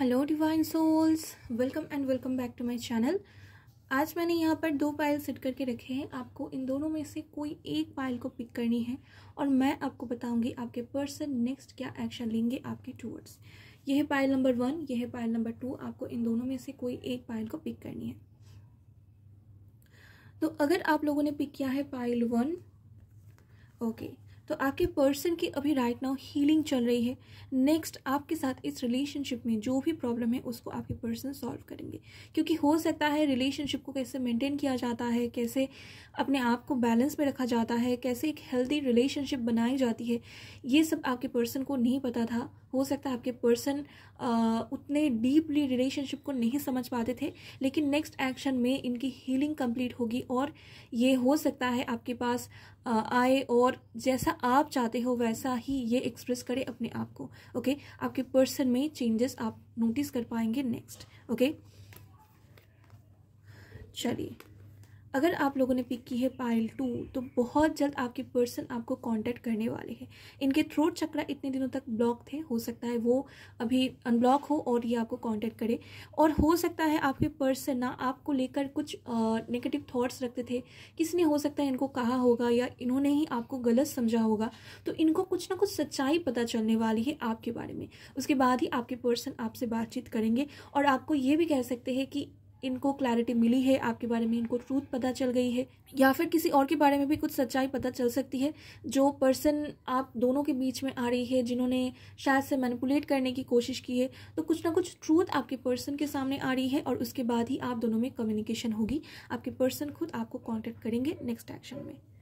Hello divine souls welcome and welcome back to my channel आज मैंने यहाँ पर दो पायल सेट करके रखे हैं आपको इन दोनों में से कोई एक पायल को पिक करनी है और मैं आपको बताऊंगी आपके पर्सन नेक्स्ट क्या एक्शन लेंगे आपके टूवर्ड्स यह है पायल नंबर वन यह है पायल नंबर टू आपको इन दोनों में से कोई एक पायल को पिक करनी है तो अगर आप लोगों ने पिक किया है पायल वन ओके okay. तो आपके पर्सन की अभी राइट नाउ हीलिंग चल रही है नेक्स्ट आपके साथ इस रिलेशनशिप में जो भी प्रॉब्लम है उसको आपके पर्सन सॉल्व करेंगे क्योंकि हो सकता है रिलेशनशिप को कैसे मेंटेन किया जाता है कैसे अपने आप को बैलेंस में रखा जाता है कैसे एक हेल्दी रिलेशनशिप बनाई जाती है ये सब आपके पर्सन को नहीं पता था हो सकता है आपके पर्सन उतने डीपली रिलेशनशिप को नहीं समझ पाते थे लेकिन नेक्स्ट एक्शन में इनकी हीलिंग कंप्लीट होगी और ये हो सकता है आपके पास आए और जैसा आप चाहते हो वैसा ही ये एक्सप्रेस करे अपने आप को ओके आपके पर्सन में चेंजेस आप नोटिस कर पाएंगे नेक्स्ट ओके चलिए अगर आप लोगों ने पिक की है पाइल टू तो बहुत जल्द आपके पर्सन आपको कांटेक्ट करने वाले हैं इनके थ्रोट चक्र इतने दिनों तक ब्लॉक थे हो सकता है वो अभी अनब्लॉक हो और ये आपको कांटेक्ट करे और हो सकता है आपके पर्सन ना आपको लेकर कुछ नेगेटिव थाट्स रखते थे किसने हो सकता है इनको कहा होगा या इन्होंने ही आपको गलत समझा होगा तो इनको कुछ ना कुछ सच्चाई पता चलने वाली है आपके बारे में उसके बाद ही आपके पर्सन आपसे बातचीत करेंगे और आपको ये भी कह सकते हैं कि इनको क्लैरिटी मिली है आपके बारे में इनको ट्रूथ पता चल गई है या फिर किसी और के बारे में भी कुछ सच्चाई पता चल सकती है जो पर्सन आप दोनों के बीच में आ रही है जिन्होंने शायद से मैनिपुलेट करने की कोशिश की है तो कुछ ना कुछ ट्रूथ आपके पर्सन के सामने आ रही है और उसके बाद ही आप दोनों में कम्युनिकेशन होगी आपके पर्सन खुद आपको कॉन्टैक्ट करेंगे नेक्स्ट एक्शन में